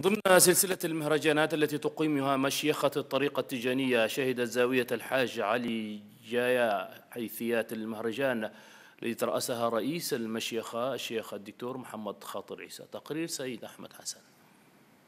ضمن سلسلة المهرجانات التي تقيمها مشيخة الطريقة التجانية شهدت زاوية الحاج علي جايا حيثيات المهرجان التي ترأسها رئيس المشيخة الشيخ الدكتور محمد خاطر عيسى تقرير سيد أحمد حسن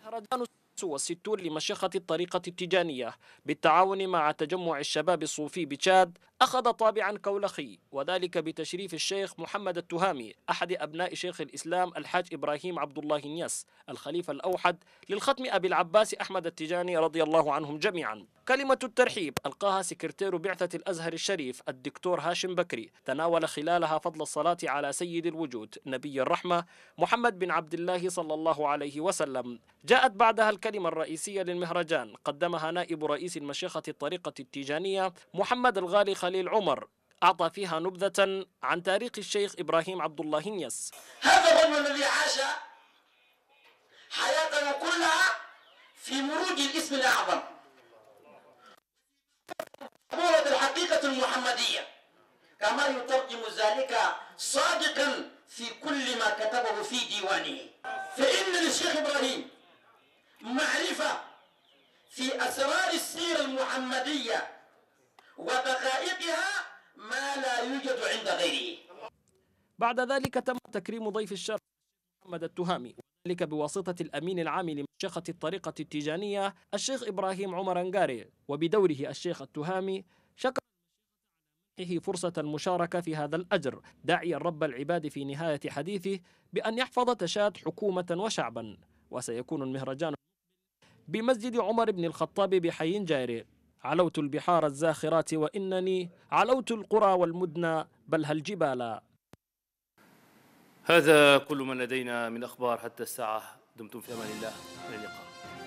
مهرجان والستون لمشيخة الطريقة التجانية بالتعاون مع تجمع الشباب الصوفي بتشاد أخذ طابعا كولخي وذلك بتشريف الشيخ محمد التهامي أحد أبناء شيخ الإسلام الحاج إبراهيم عبد الله نياس الخليفة الأوحد للختم أبي العباس أحمد التجاني رضي الله عنهم جميعا كلمة الترحيب ألقاها سكرتير بعثة الأزهر الشريف الدكتور هاشم بكري تناول خلالها فضل الصلاة على سيد الوجود نبي الرحمة محمد بن عبد الله صلى الله عليه وسلم جاءت بعدها الكلمة الرئيسية للمهرجان قدمها نائب رئيس المشيخة الطريقة التيجانية محمد الغالي خليفة خليل عمر أعطى فيها نبذة عن تاريخ الشيخ إبراهيم عبد الله نيس هذا الرجل الذي عاش حياته كلها في مروج الاسم الأعظم صورة الحقيقة المحمدية كما يترجم ذلك صادقا في كل ما كتبه في ديوانه فإن للشيخ إبراهيم معرفة في أسرار السيرة المحمدية وبقاء إنتاجها ما لا يوجد عند غيره بعد ذلك تم تكريم ضيف الشرف محمد التهامي ذلك بواسطة الأمين العام لمشيخة الطريقة التيجانية الشيخ إبراهيم عمر أنقاري وبدوره الشيخ التهامي شكر فرصة المشاركة في هذا الأجر داعيا رب العباد في نهاية حديثه بأن يحفظ تشاد حكومة وشعبا وسيكون المهرجان بمسجد عمر بن الخطاب بحي جائري علوت البحار الزاخرات وإنني علوت القرى والمدن بل هل جبالا هذا كل ما لدينا من أخبار حتى الساعة دمتم في أمان الله إلى اللقاء